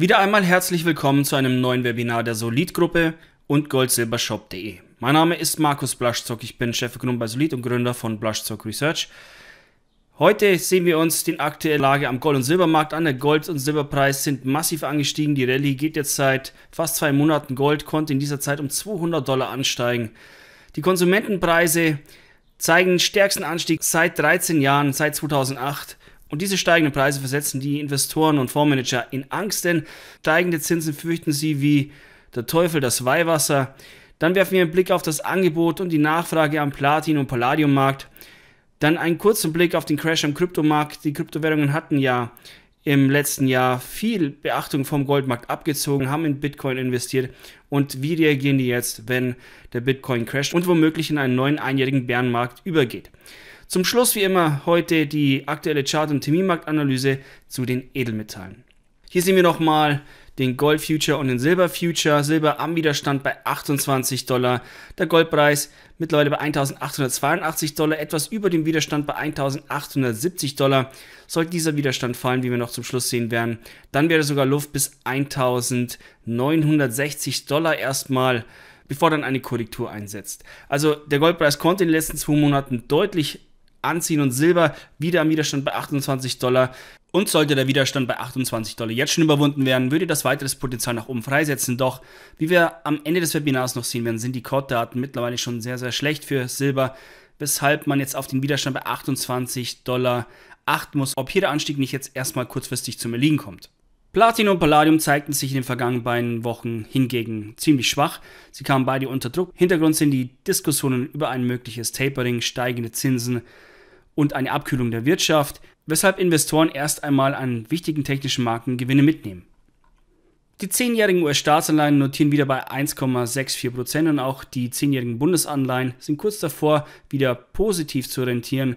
Wieder einmal herzlich willkommen zu einem neuen Webinar der Solid-Gruppe und goldsilbershop.de. Mein Name ist Markus Blaschzock, ich bin Chefökonom bei Solid und Gründer von Blaschzock Research. Heute sehen wir uns die aktuelle Lage am Gold- und Silbermarkt an. Der Gold- und Silberpreis sind massiv angestiegen. Die Rallye geht jetzt seit fast zwei Monaten. Gold konnte in dieser Zeit um 200 Dollar ansteigen. Die Konsumentenpreise zeigen den stärksten Anstieg seit 13 Jahren, seit 2008. Und diese steigenden Preise versetzen die Investoren und Fondsmanager in Angst, denn steigende Zinsen fürchten sie wie der Teufel das Weihwasser. Dann werfen wir einen Blick auf das Angebot und die Nachfrage am Platin- und Palladiummarkt. Dann einen kurzen Blick auf den Crash am Kryptomarkt. Die Kryptowährungen hatten ja im letzten Jahr viel Beachtung vom Goldmarkt abgezogen, haben in Bitcoin investiert und wie reagieren die jetzt, wenn der Bitcoin crasht und womöglich in einen neuen einjährigen Bärenmarkt übergeht. Zum Schluss wie immer heute die aktuelle Chart- und Terminmarktanalyse zu den Edelmetallen. Hier sehen wir nochmal den Gold Future und den Silber Future. Silber am Widerstand bei 28 Dollar. Der Goldpreis mittlerweile bei 1882 Dollar, etwas über dem Widerstand bei 1870 Dollar. Sollte dieser Widerstand fallen, wie wir noch zum Schluss sehen werden, dann wäre sogar Luft bis 1960 Dollar erstmal bevor dann eine Korrektur einsetzt. Also der Goldpreis konnte in den letzten zwei Monaten deutlich anziehen und Silber wieder am Widerstand bei 28 Dollar. Und sollte der Widerstand bei 28 Dollar jetzt schon überwunden werden, würde das weiteres Potenzial nach oben freisetzen. Doch wie wir am Ende des Webinars noch sehen werden, sind die Cord-Daten mittlerweile schon sehr, sehr schlecht für Silber, weshalb man jetzt auf den Widerstand bei 28 Dollar achten muss, ob hier der Anstieg nicht jetzt erstmal kurzfristig zum Erliegen kommt. Platin und Palladium zeigten sich in den vergangenen beiden Wochen hingegen ziemlich schwach. Sie kamen beide unter Druck. Hintergrund sind die Diskussionen über ein mögliches Tapering, steigende Zinsen und eine Abkühlung der Wirtschaft, weshalb Investoren erst einmal an wichtigen technischen Marken Gewinne mitnehmen. Die 10-jährigen US-Staatsanleihen notieren wieder bei 1,64% und auch die 10-jährigen Bundesanleihen sind kurz davor, wieder positiv zu rentieren.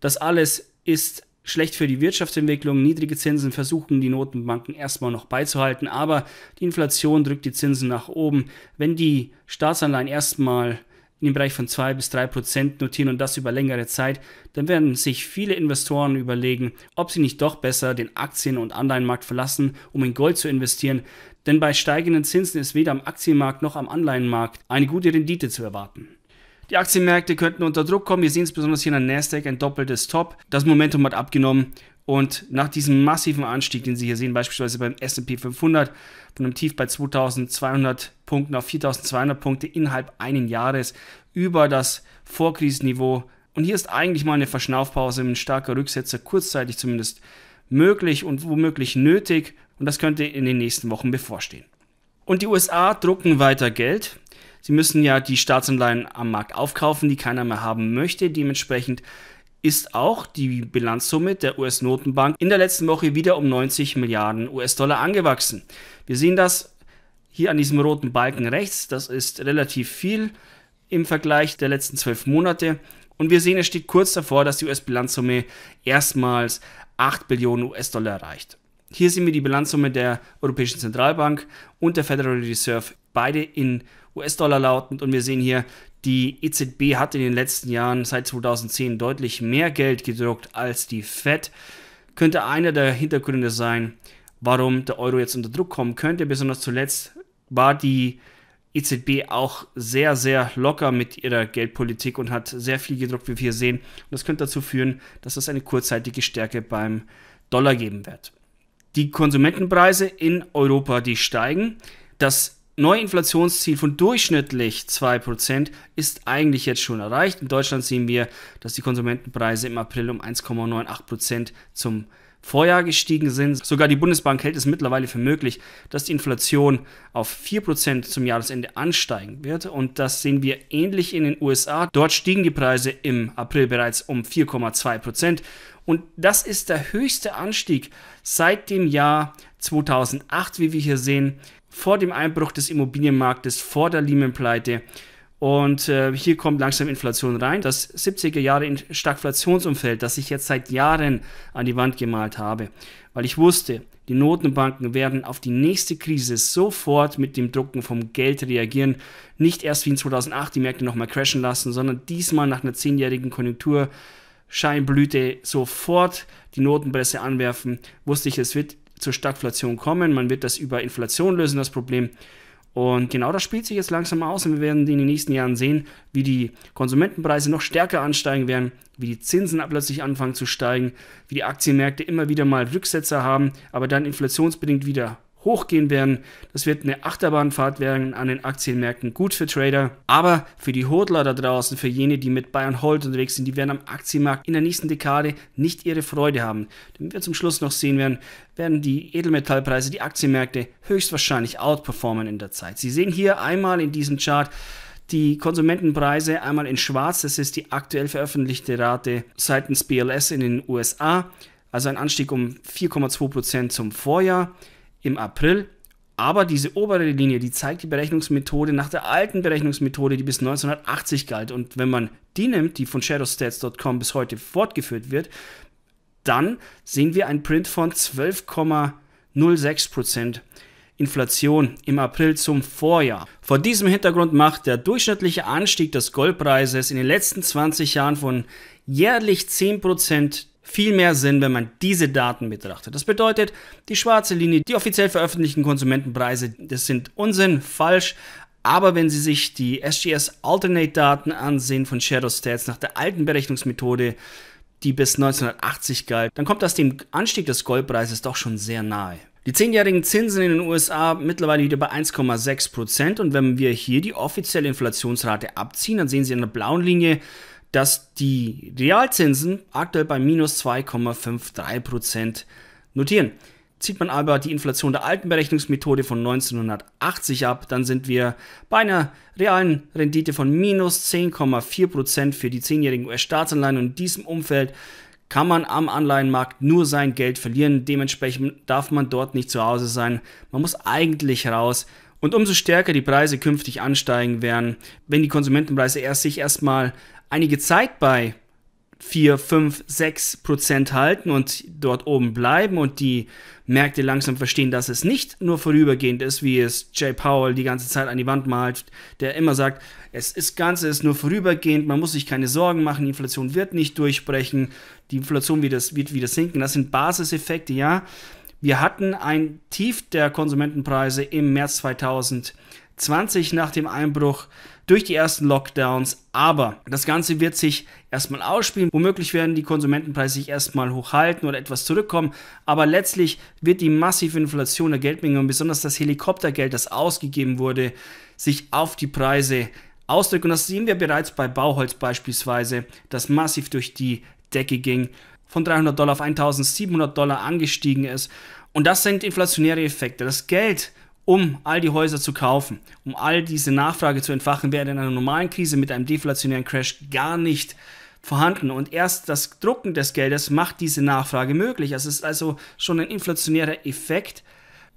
Das alles ist schlecht für die Wirtschaftsentwicklung. Niedrige Zinsen versuchen die Notenbanken erstmal noch beizuhalten, aber die Inflation drückt die Zinsen nach oben. Wenn die Staatsanleihen erstmal in den Bereich von 2 bis 3 Prozent notieren und das über längere Zeit, dann werden sich viele Investoren überlegen, ob sie nicht doch besser den Aktien- und Anleihenmarkt verlassen, um in Gold zu investieren. Denn bei steigenden Zinsen ist weder am Aktienmarkt noch am Anleihenmarkt eine gute Rendite zu erwarten. Die Aktienmärkte könnten unter Druck kommen. Wir sehen es besonders hier an der Nasdaq ein doppeltes Top. Das Momentum hat abgenommen und nach diesem massiven Anstieg, den Sie hier sehen, beispielsweise beim S&P 500 von einem Tief bei 2200 Punkten auf 4200 Punkte innerhalb eines Jahres über das Vorkrisenniveau. Und hier ist eigentlich mal eine Verschnaufpause, ein starker Rücksetzer, kurzzeitig zumindest möglich und womöglich nötig. Und das könnte in den nächsten Wochen bevorstehen. Und die USA drucken weiter Geld. Sie müssen ja die Staatsanleihen am Markt aufkaufen, die keiner mehr haben möchte. Dementsprechend ist auch die Bilanzsumme der US-Notenbank in der letzten Woche wieder um 90 Milliarden US-Dollar angewachsen. Wir sehen das hier an diesem roten Balken rechts. Das ist relativ viel im Vergleich der letzten zwölf Monate. Und wir sehen, es steht kurz davor, dass die US-Bilanzsumme erstmals 8 Billionen US-Dollar erreicht. Hier sehen wir die Bilanzsumme der Europäischen Zentralbank und der Federal Reserve beide in US-Dollar lauten. Und wir sehen hier, die EZB hat in den letzten Jahren seit 2010 deutlich mehr Geld gedruckt als die Fed. Könnte einer der Hintergründe sein, warum der Euro jetzt unter Druck kommen könnte. Besonders zuletzt war die EZB auch sehr, sehr locker mit ihrer Geldpolitik und hat sehr viel gedruckt, wie wir hier sehen. Und das könnte dazu führen, dass es eine kurzzeitige Stärke beim Dollar geben wird. Die Konsumentenpreise in Europa, die steigen. Das neue Inflationsziel von durchschnittlich 2% ist eigentlich jetzt schon erreicht. In Deutschland sehen wir, dass die Konsumentenpreise im April um 1,98% zum Vorjahr gestiegen sind. Sogar die Bundesbank hält es mittlerweile für möglich, dass die Inflation auf 4% zum Jahresende ansteigen wird. Und das sehen wir ähnlich in den USA. Dort stiegen die Preise im April bereits um 4,2%. Und das ist der höchste Anstieg seit dem Jahr 2008, wie wir hier sehen vor dem Einbruch des Immobilienmarktes, vor der Lehman-Pleite. Und äh, hier kommt langsam Inflation rein. Das 70er Jahre in Stagflationsumfeld, das ich jetzt seit Jahren an die Wand gemalt habe, weil ich wusste, die Notenbanken werden auf die nächste Krise sofort mit dem Drucken vom Geld reagieren. Nicht erst wie in 2008 die Märkte nochmal crashen lassen, sondern diesmal nach einer zehnjährigen Konjunktur Scheinblüte sofort die Notenpresse anwerfen, wusste ich, es wird zur Stagflation kommen. Man wird das über Inflation lösen, das Problem. Und genau das spielt sich jetzt langsam aus und wir werden in den nächsten Jahren sehen, wie die Konsumentenpreise noch stärker ansteigen werden, wie die Zinsen plötzlich anfangen zu steigen, wie die Aktienmärkte immer wieder mal Rücksetzer haben, aber dann inflationsbedingt wieder hochgehen werden. Das wird eine Achterbahnfahrt werden an den Aktienmärkten. Gut für Trader, aber für die Hodler da draußen, für jene, die mit Bayern and Hold unterwegs sind, die werden am Aktienmarkt in der nächsten Dekade nicht ihre Freude haben. Denn wir zum Schluss noch sehen werden, werden die Edelmetallpreise, die Aktienmärkte höchstwahrscheinlich outperformen in der Zeit. Sie sehen hier einmal in diesem Chart, die Konsumentenpreise einmal in schwarz, das ist die aktuell veröffentlichte Rate seitens BLS in den USA, also ein Anstieg um 4,2% zum Vorjahr im April. Aber diese obere Linie, die zeigt die Berechnungsmethode nach der alten Berechnungsmethode, die bis 1980 galt. Und wenn man die nimmt, die von shadowstats.com bis heute fortgeführt wird, dann sehen wir einen Print von 12,06% Inflation im April zum Vorjahr. Vor diesem Hintergrund macht der durchschnittliche Anstieg des Goldpreises in den letzten 20 Jahren von jährlich 10% viel mehr Sinn, wenn man diese Daten betrachtet. Das bedeutet, die schwarze Linie, die offiziell veröffentlichten Konsumentenpreise, das sind Unsinn, falsch. Aber wenn Sie sich die SGS Alternate Daten ansehen von Shadow Stats nach der alten Berechnungsmethode, die bis 1980 galt, dann kommt das dem Anstieg des Goldpreises doch schon sehr nahe. Die 10-jährigen Zinsen in den USA mittlerweile wieder bei 1,6% Prozent. und wenn wir hier die offizielle Inflationsrate abziehen, dann sehen Sie in der blauen Linie, dass die Realzinsen aktuell bei minus 2,53% notieren. Zieht man aber die Inflation der alten Berechnungsmethode von 1980 ab, dann sind wir bei einer realen Rendite von minus 10,4% für die 10-jährigen US-Staatsanleihen und in diesem Umfeld kann man am Anleihenmarkt nur sein Geld verlieren. Dementsprechend darf man dort nicht zu Hause sein. Man muss eigentlich raus. Und umso stärker die Preise künftig ansteigen werden, wenn die Konsumentenpreise erst sich erstmal einige Zeit bei 4, 5, 6 Prozent halten und dort oben bleiben und die Märkte langsam verstehen, dass es nicht nur vorübergehend ist, wie es Jay Powell die ganze Zeit an die Wand malt, der immer sagt, es ist Ganze ist nur vorübergehend, man muss sich keine Sorgen machen, die Inflation wird nicht durchbrechen, die Inflation wird, wird wieder sinken. Das sind Basiseffekte, ja. Wir hatten ein Tief der Konsumentenpreise im März 2020 nach dem Einbruch durch die ersten Lockdowns. Aber das Ganze wird sich erstmal ausspielen. Womöglich werden die Konsumentenpreise sich erstmal hochhalten oder etwas zurückkommen. Aber letztlich wird die massive Inflation der Geldmenge und besonders das Helikoptergeld, das ausgegeben wurde, sich auf die Preise ausdrücken. Und das sehen wir bereits bei Bauholz beispielsweise, das massiv durch die Decke ging, von 300 Dollar auf 1700 Dollar angestiegen ist. Und das sind inflationäre Effekte. Das Geld um all die Häuser zu kaufen, um all diese Nachfrage zu entfachen, wäre in einer normalen Krise mit einem deflationären Crash gar nicht vorhanden. Und erst das Drucken des Geldes macht diese Nachfrage möglich. Es ist also schon ein inflationärer Effekt,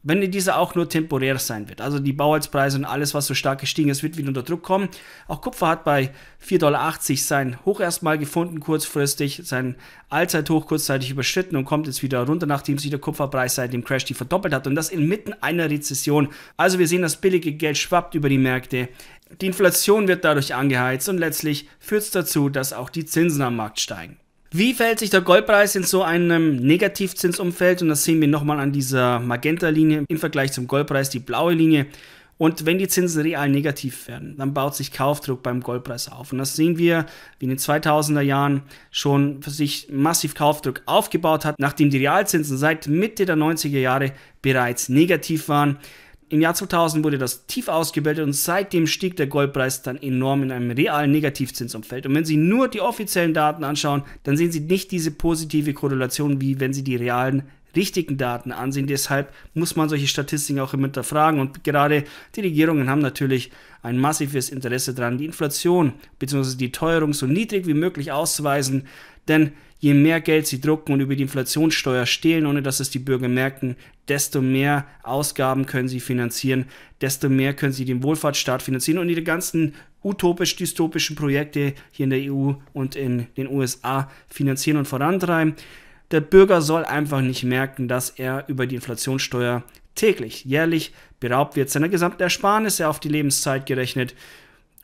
wenn dieser auch nur temporär sein wird. Also die Bauholzpreise und alles, was so stark gestiegen ist, wird wieder unter Druck kommen. Auch Kupfer hat bei 4,80 Dollar sein Hoch erstmal gefunden, kurzfristig, sein Allzeithoch kurzzeitig überschritten und kommt jetzt wieder runter, nachdem sich der Kupferpreis seit dem Crash die verdoppelt hat und das inmitten einer Rezession. Also wir sehen, das billige Geld schwappt über die Märkte. Die Inflation wird dadurch angeheizt und letztlich führt es dazu, dass auch die Zinsen am Markt steigen. Wie verhält sich der Goldpreis in so einem Negativzinsumfeld? Und das sehen wir nochmal an dieser Magenta-Linie im Vergleich zum Goldpreis, die blaue Linie. Und wenn die Zinsen real negativ werden, dann baut sich Kaufdruck beim Goldpreis auf. Und das sehen wir, wie in den 2000er Jahren schon für sich massiv Kaufdruck aufgebaut hat, nachdem die Realzinsen seit Mitte der 90er Jahre bereits negativ waren. Im Jahr 2000 wurde das tief ausgebildet und seitdem stieg der Goldpreis dann enorm in einem realen Negativzinsumfeld. Und wenn Sie nur die offiziellen Daten anschauen, dann sehen Sie nicht diese positive Korrelation, wie wenn Sie die realen richtigen Daten ansehen. Deshalb muss man solche Statistiken auch immer hinterfragen. Und gerade die Regierungen haben natürlich ein massives Interesse daran, die Inflation bzw. die Teuerung so niedrig wie möglich auszuweisen, denn je mehr Geld sie drucken und über die Inflationssteuer stehlen, ohne dass es die Bürger merken, desto mehr Ausgaben können sie finanzieren, desto mehr können sie den Wohlfahrtsstaat finanzieren und ihre ganzen utopisch-dystopischen Projekte hier in der EU und in den USA finanzieren und vorantreiben. Der Bürger soll einfach nicht merken, dass er über die Inflationssteuer täglich, jährlich beraubt wird, seiner gesamten Ersparnisse auf die Lebenszeit gerechnet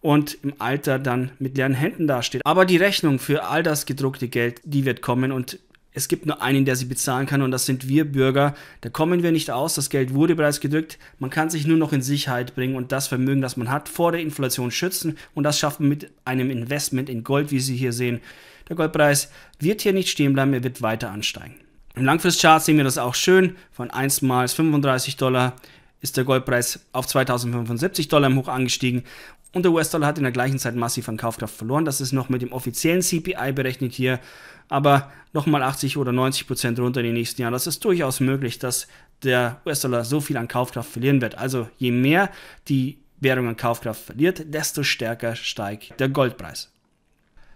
und im Alter dann mit leeren Händen dasteht. Aber die Rechnung für all das gedruckte Geld, die wird kommen und es gibt nur einen, der sie bezahlen kann und das sind wir Bürger. Da kommen wir nicht aus, das Geld wurde bereits gedrückt. Man kann sich nur noch in Sicherheit bringen und das Vermögen, das man hat, vor der Inflation schützen und das schaffen man mit einem Investment in Gold, wie Sie hier sehen. Der Goldpreis wird hier nicht stehen bleiben, er wird weiter ansteigen. Im Langfristchart sehen wir das auch schön. Von 1 mal 35 Dollar ist der Goldpreis auf 2075 Dollar im Hoch angestiegen und der US-Dollar hat in der gleichen Zeit massiv an Kaufkraft verloren. Das ist noch mit dem offiziellen CPI berechnet hier, aber nochmal 80 oder 90 Prozent runter in den nächsten Jahren. Das ist durchaus möglich, dass der US-Dollar so viel an Kaufkraft verlieren wird. Also je mehr die Währung an Kaufkraft verliert, desto stärker steigt der Goldpreis.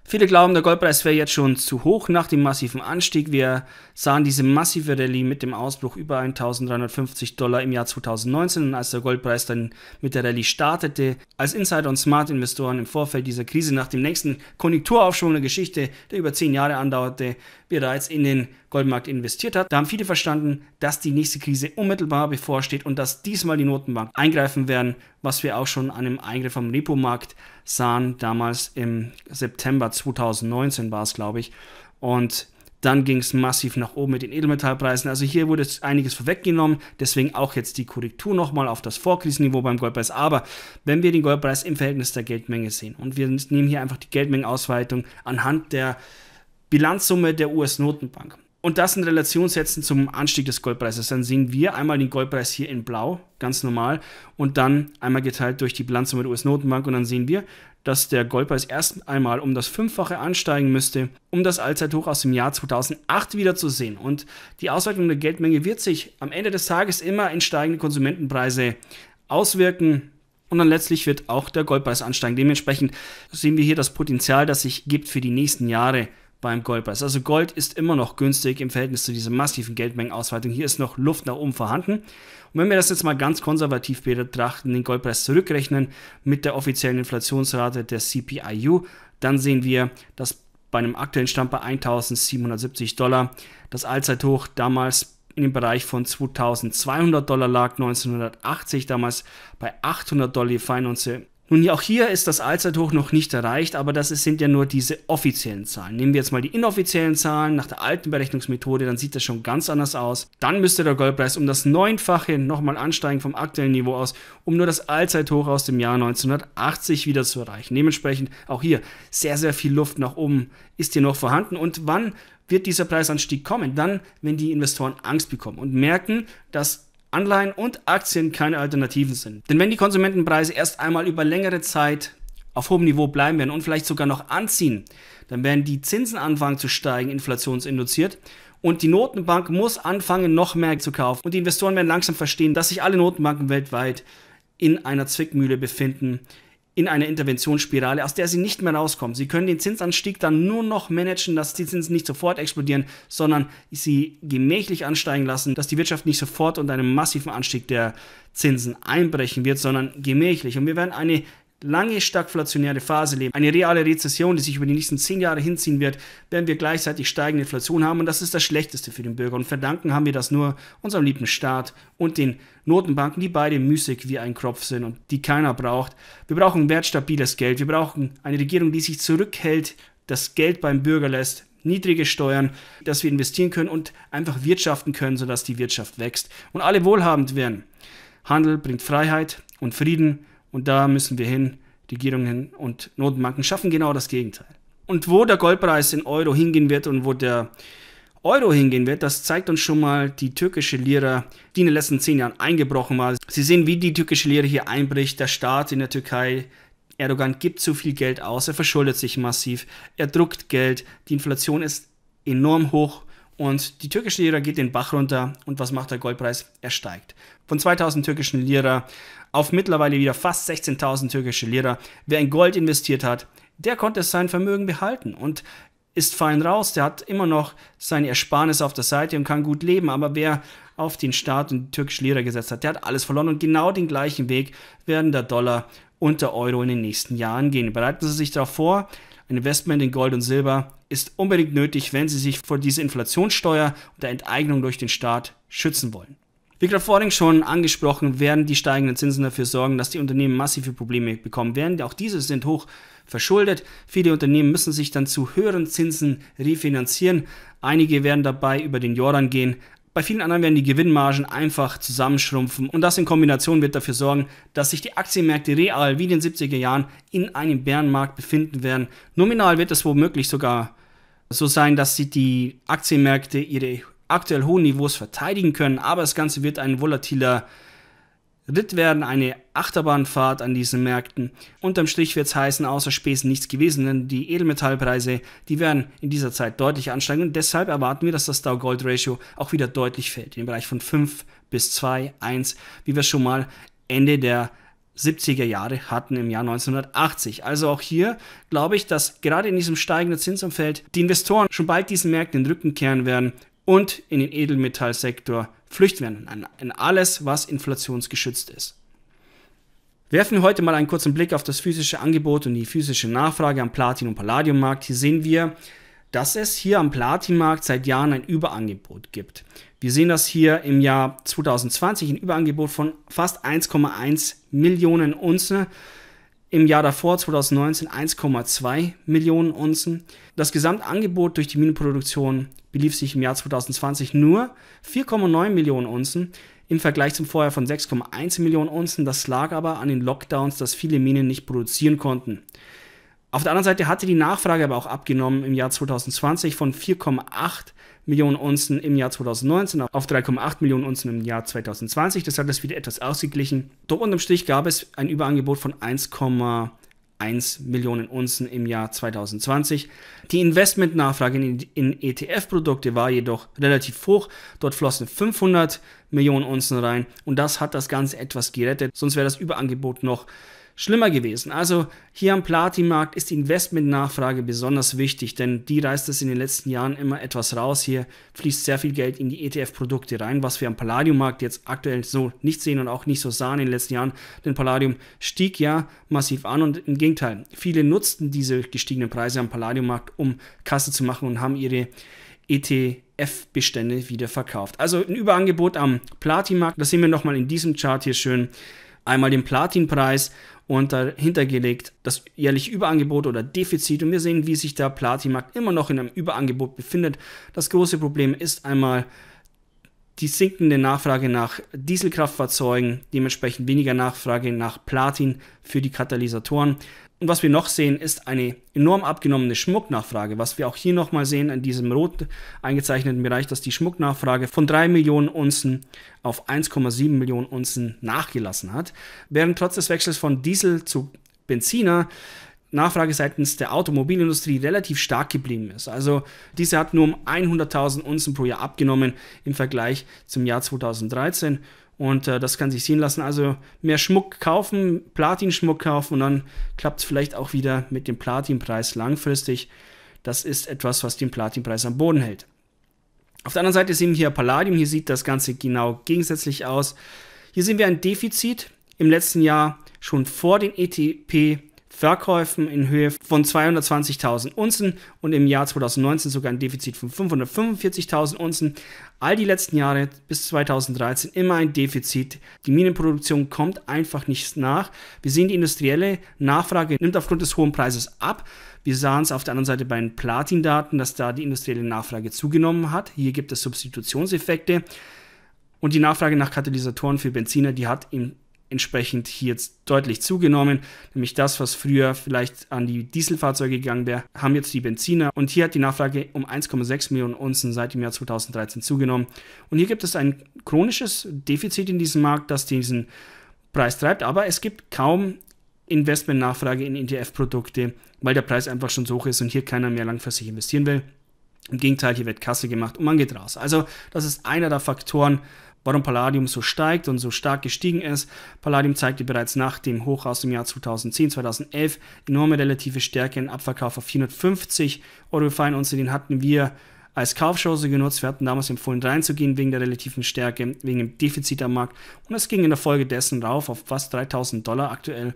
Viele glauben, der Goldpreis wäre jetzt schon zu hoch nach dem massiven Anstieg. Wir sahen diese massive Rallye mit dem Ausbruch über 1350 Dollar im Jahr 2019 als der Goldpreis dann mit der Rallye startete, als Insider und Smart Investoren im Vorfeld dieser Krise nach dem nächsten Konjunkturaufschwung der Geschichte, der über zehn Jahre andauerte, der da jetzt in den Goldmarkt investiert hat. Da haben viele verstanden, dass die nächste Krise unmittelbar bevorsteht und dass diesmal die Notenbank eingreifen werden, was wir auch schon an dem Eingriff am Repo-Markt sahen, damals im September 2019 war es, glaube ich. Und dann ging es massiv nach oben mit den Edelmetallpreisen. Also hier wurde einiges vorweggenommen. Deswegen auch jetzt die Korrektur nochmal auf das Vorkrisenniveau beim Goldpreis. Aber wenn wir den Goldpreis im Verhältnis der Geldmenge sehen und wir nehmen hier einfach die Geldmengenausweitung anhand der Bilanzsumme der US-Notenbank. Und das in Relation setzen zum Anstieg des Goldpreises. Dann sehen wir einmal den Goldpreis hier in Blau, ganz normal, und dann einmal geteilt durch die Bilanzsumme der US-Notenbank. Und dann sehen wir, dass der Goldpreis erst einmal um das Fünffache ansteigen müsste, um das Allzeithoch aus dem Jahr 2008 wiederzusehen. Und die Ausweitung der Geldmenge wird sich am Ende des Tages immer in steigende Konsumentenpreise auswirken. Und dann letztlich wird auch der Goldpreis ansteigen. Dementsprechend sehen wir hier das Potenzial, das sich gibt für die nächsten Jahre beim Goldpreis. Also Gold ist immer noch günstig im Verhältnis zu dieser massiven Geldmengenausweitung. Hier ist noch Luft nach oben vorhanden. Und wenn wir das jetzt mal ganz konservativ betrachten, den Goldpreis zurückrechnen mit der offiziellen Inflationsrate der CPIU, dann sehen wir, dass bei einem aktuellen Stand bei 1770 Dollar das Allzeithoch damals in dem Bereich von 2200 Dollar lag, 1980 damals bei 800 Dollar die Feinunze nun, ja, auch hier ist das Allzeithoch noch nicht erreicht, aber das sind ja nur diese offiziellen Zahlen. Nehmen wir jetzt mal die inoffiziellen Zahlen nach der alten Berechnungsmethode, dann sieht das schon ganz anders aus. Dann müsste der Goldpreis um das Neunfache nochmal ansteigen vom aktuellen Niveau aus, um nur das Allzeithoch aus dem Jahr 1980 wieder zu erreichen. Dementsprechend auch hier sehr, sehr viel Luft nach oben ist hier noch vorhanden. Und wann wird dieser Preisanstieg kommen? Dann, wenn die Investoren Angst bekommen und merken, dass Anleihen und Aktien keine Alternativen sind. Denn wenn die Konsumentenpreise erst einmal über längere Zeit auf hohem Niveau bleiben werden und vielleicht sogar noch anziehen, dann werden die Zinsen anfangen zu steigen, inflationsinduziert. Und die Notenbank muss anfangen, noch mehr zu kaufen. Und die Investoren werden langsam verstehen, dass sich alle Notenbanken weltweit in einer Zwickmühle befinden, in einer Interventionsspirale, aus der sie nicht mehr rauskommen. Sie können den Zinsanstieg dann nur noch managen, dass die Zinsen nicht sofort explodieren, sondern sie gemächlich ansteigen lassen, dass die Wirtschaft nicht sofort unter einem massiven Anstieg der Zinsen einbrechen wird, sondern gemächlich. Und wir werden eine lange stagflationäre Phase leben, eine reale Rezession, die sich über die nächsten zehn Jahre hinziehen wird, werden wir gleichzeitig steigende Inflation haben und das ist das Schlechteste für den Bürger. Und verdanken haben wir das nur unserem lieben Staat und den Notenbanken, die beide müßig wie ein Kropf sind und die keiner braucht. Wir brauchen wertstabiles Geld, wir brauchen eine Regierung, die sich zurückhält, das Geld beim Bürger lässt, niedrige Steuern, dass wir investieren können und einfach wirtschaften können, sodass die Wirtschaft wächst und alle wohlhabend werden. Handel bringt Freiheit und Frieden und da müssen wir hin. Regierungen und Notenbanken schaffen genau das Gegenteil. Und wo der Goldpreis in Euro hingehen wird und wo der Euro hingehen wird, das zeigt uns schon mal die türkische Lira, die in den letzten zehn Jahren eingebrochen war. Sie sehen, wie die türkische Lira hier einbricht. Der Staat in der Türkei, Erdogan gibt zu viel Geld aus, er verschuldet sich massiv, er druckt Geld, die Inflation ist enorm hoch und die türkische Lira geht den Bach runter und was macht der Goldpreis? Er steigt. Von 2000 türkischen Lira auf mittlerweile wieder fast 16.000 türkische Lira. Wer in Gold investiert hat, der konnte sein Vermögen behalten und ist fein raus, der hat immer noch sein Ersparnis auf der Seite und kann gut leben. Aber wer auf den Staat und die türkische Lira gesetzt hat, der hat alles verloren. Und genau den gleichen Weg werden der Dollar und der Euro in den nächsten Jahren gehen. Bereiten Sie sich darauf vor, Investment in Gold und Silber ist unbedingt nötig, wenn Sie sich vor dieser Inflationssteuer und der Enteignung durch den Staat schützen wollen. Wie gerade vorhin schon angesprochen, werden die steigenden Zinsen dafür sorgen, dass die Unternehmen massive Probleme bekommen werden. Auch diese sind hoch verschuldet. Viele Unternehmen müssen sich dann zu höheren Zinsen refinanzieren. Einige werden dabei über den Jordan gehen, bei vielen anderen werden die Gewinnmargen einfach zusammenschrumpfen und das in Kombination wird dafür sorgen, dass sich die Aktienmärkte real wie in den 70er Jahren in einem Bärenmarkt befinden werden. Nominal wird es womöglich sogar so sein, dass sie die Aktienmärkte ihre aktuell hohen Niveaus verteidigen können, aber das Ganze wird ein volatiler Ritt werden eine Achterbahnfahrt an diesen Märkten. Unterm Strich wird es heißen, außer Spesen nichts gewesen, denn die Edelmetallpreise, die werden in dieser Zeit deutlich ansteigen und deshalb erwarten wir, dass das Dow-Gold-Ratio auch wieder deutlich fällt, im Bereich von 5 bis 2, 1, wie wir schon mal Ende der 70er Jahre hatten im Jahr 1980. Also auch hier glaube ich, dass gerade in diesem steigenden Zinsumfeld die Investoren schon bald diesen Märkten den Rücken kehren werden und in den Edelmetallsektor Flüchtwährungen an, an alles, was inflationsgeschützt ist. Werfen wir heute mal einen kurzen Blick auf das physische Angebot und die physische Nachfrage am Platin- und Palladiummarkt. Hier sehen wir, dass es hier am Platinmarkt seit Jahren ein Überangebot gibt. Wir sehen das hier im Jahr 2020 ein Überangebot von fast 1,1 Millionen Unzen im Jahr davor 2019 1,2 Millionen Unzen. Das Gesamtangebot durch die Minenproduktion belief sich im Jahr 2020 nur 4,9 Millionen Unzen im Vergleich zum Vorjahr von 6,1 Millionen Unzen. Das lag aber an den Lockdowns, dass viele Minen nicht produzieren konnten. Auf der anderen Seite hatte die Nachfrage aber auch abgenommen im Jahr 2020 von 4,8 Millionen Millionen Unzen im Jahr 2019 auf 3,8 Millionen Unzen im Jahr 2020. Das hat das wieder etwas ausgeglichen. Doch unterm Strich gab es ein Überangebot von 1,1 Millionen Unzen im Jahr 2020. Die Investmentnachfrage in, in ETF-Produkte war jedoch relativ hoch. Dort flossen 500 Millionen Unzen rein und das hat das Ganze etwas gerettet. Sonst wäre das Überangebot noch schlimmer gewesen. Also hier am Platinmarkt ist die Investmentnachfrage besonders wichtig, denn die reißt es in den letzten Jahren immer etwas raus. Hier fließt sehr viel Geld in die ETF-Produkte rein, was wir am Palladiummarkt jetzt aktuell so nicht sehen und auch nicht so sahen in den letzten Jahren, denn Palladium stieg ja massiv an und im Gegenteil, viele nutzten diese gestiegenen Preise am Palladiummarkt, um Kasse zu machen und haben ihre ETF-Bestände wieder verkauft. Also ein Überangebot am Platinmarkt, das sehen wir nochmal in diesem Chart hier schön einmal den Platinpreis und dahinter gelegt das jährliche Überangebot oder Defizit. Und wir sehen, wie sich der Platinmarkt immer noch in einem Überangebot befindet. Das große Problem ist einmal die sinkende Nachfrage nach Dieselkraftfahrzeugen, dementsprechend weniger Nachfrage nach Platin für die Katalysatoren. Und was wir noch sehen, ist eine enorm abgenommene Schmucknachfrage, was wir auch hier nochmal sehen in diesem rot eingezeichneten Bereich, dass die Schmucknachfrage von 3 Millionen Unzen auf 1,7 Millionen Unzen nachgelassen hat, während trotz des Wechsels von Diesel zu Benziner Nachfrage seitens der Automobilindustrie relativ stark geblieben ist. Also diese hat nur um 100.000 Unzen pro Jahr abgenommen im Vergleich zum Jahr 2013 und äh, das kann sich sehen lassen. Also mehr Schmuck kaufen, Platin-Schmuck kaufen und dann klappt es vielleicht auch wieder mit dem Platinpreis langfristig. Das ist etwas, was den Platinpreis am Boden hält. Auf der anderen Seite sehen wir hier Palladium. Hier sieht das Ganze genau gegensätzlich aus. Hier sehen wir ein Defizit im letzten Jahr schon vor den ETP Verkäufen in Höhe von 220.000 Unzen und im Jahr 2019 sogar ein Defizit von 545.000 Unzen. All die letzten Jahre bis 2013 immer ein Defizit. Die Minenproduktion kommt einfach nicht nach. Wir sehen, die industrielle Nachfrage nimmt aufgrund des hohen Preises ab. Wir sahen es auf der anderen Seite bei den Platindaten, dass da die industrielle Nachfrage zugenommen hat. Hier gibt es Substitutionseffekte. Und die Nachfrage nach Katalysatoren für Benziner, die hat im entsprechend hier jetzt deutlich zugenommen. Nämlich das, was früher vielleicht an die Dieselfahrzeuge gegangen wäre, haben jetzt die Benziner. Und hier hat die Nachfrage um 1,6 Millionen Unzen seit dem Jahr 2013 zugenommen. Und hier gibt es ein chronisches Defizit in diesem Markt, das diesen Preis treibt. Aber es gibt kaum Investmentnachfrage in ETF-Produkte, weil der Preis einfach schon so hoch ist und hier keiner mehr langfristig investieren will. Im Gegenteil, hier wird Kasse gemacht und man geht raus. Also das ist einer der Faktoren, warum Palladium so steigt und so stark gestiegen ist. Palladium zeigte bereits nach dem Hoch aus dem Jahr 2010, 2011 enorme relative Stärke in Abverkauf auf 450 Euro gefallen. Und den hatten wir als Kaufchance genutzt. Wir hatten damals empfohlen, reinzugehen wegen der relativen Stärke, wegen dem Defizit am Markt. Und es ging in der Folge dessen rauf auf fast 3000 Dollar aktuell.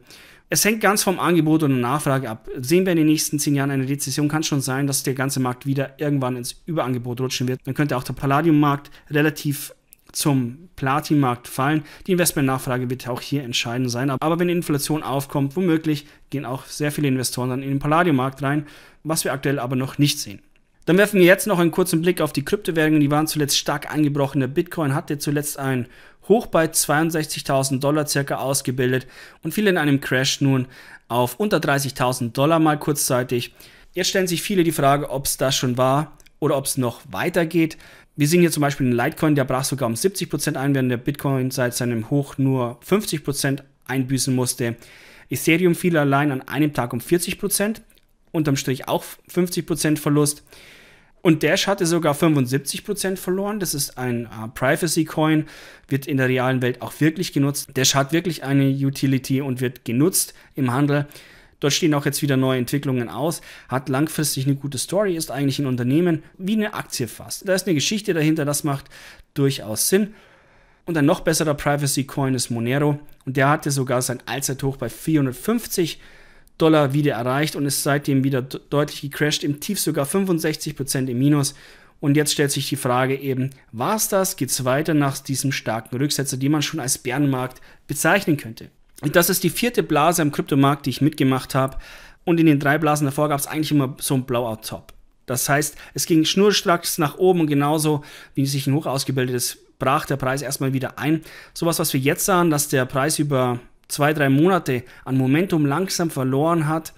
Es hängt ganz vom Angebot und der Nachfrage ab. Sehen wir in den nächsten zehn Jahren eine Rezession, kann schon sein, dass der ganze Markt wieder irgendwann ins Überangebot rutschen wird. Dann könnte auch der Palladium-Markt relativ zum Platinmarkt fallen. Die Investmentnachfrage wird auch hier entscheidend sein. Aber wenn Inflation aufkommt, womöglich gehen auch sehr viele Investoren dann in den Palladiummarkt rein, was wir aktuell aber noch nicht sehen. Dann werfen wir jetzt noch einen kurzen Blick auf die Kryptowährungen. Die waren zuletzt stark angebrochen. Der Bitcoin hatte zuletzt ein Hoch bei 62.000 Dollar circa ausgebildet und fiel in einem Crash nun auf unter 30.000 Dollar mal kurzzeitig. Jetzt stellen sich viele die Frage, ob es das schon war oder ob es noch weitergeht wir sehen hier zum Beispiel einen Litecoin, der brach sogar um 70% ein, während der Bitcoin seit seinem Hoch nur 50% einbüßen musste. Ethereum fiel allein an einem Tag um 40%, unterm Strich auch 50% Verlust. Und Dash hatte sogar 75% verloren. Das ist ein äh, Privacy-Coin, wird in der realen Welt auch wirklich genutzt. Dash hat wirklich eine Utility und wird genutzt im Handel. Dort stehen auch jetzt wieder neue Entwicklungen aus, hat langfristig eine gute Story, ist eigentlich ein Unternehmen wie eine Aktie fast. Da ist eine Geschichte dahinter, das macht durchaus Sinn. Und ein noch besserer Privacy Coin ist Monero und der hatte sogar sein Allzeithoch bei 450 Dollar wieder erreicht und ist seitdem wieder deutlich gecrashed, im Tief sogar 65% im Minus. Und jetzt stellt sich die Frage eben, war es das? Geht es weiter nach diesem starken Rücksetzer, den man schon als Bärenmarkt bezeichnen könnte? Das ist die vierte Blase am Kryptomarkt, die ich mitgemacht habe. Und in den drei Blasen davor gab es eigentlich immer so ein Blowout-Top. Das heißt, es ging schnurstracks nach oben und genauso wie sich ein hoch ausgebildetes brach der Preis erstmal wieder ein. Sowas, was wir jetzt sahen, dass der Preis über zwei, drei Monate an Momentum langsam verloren hat,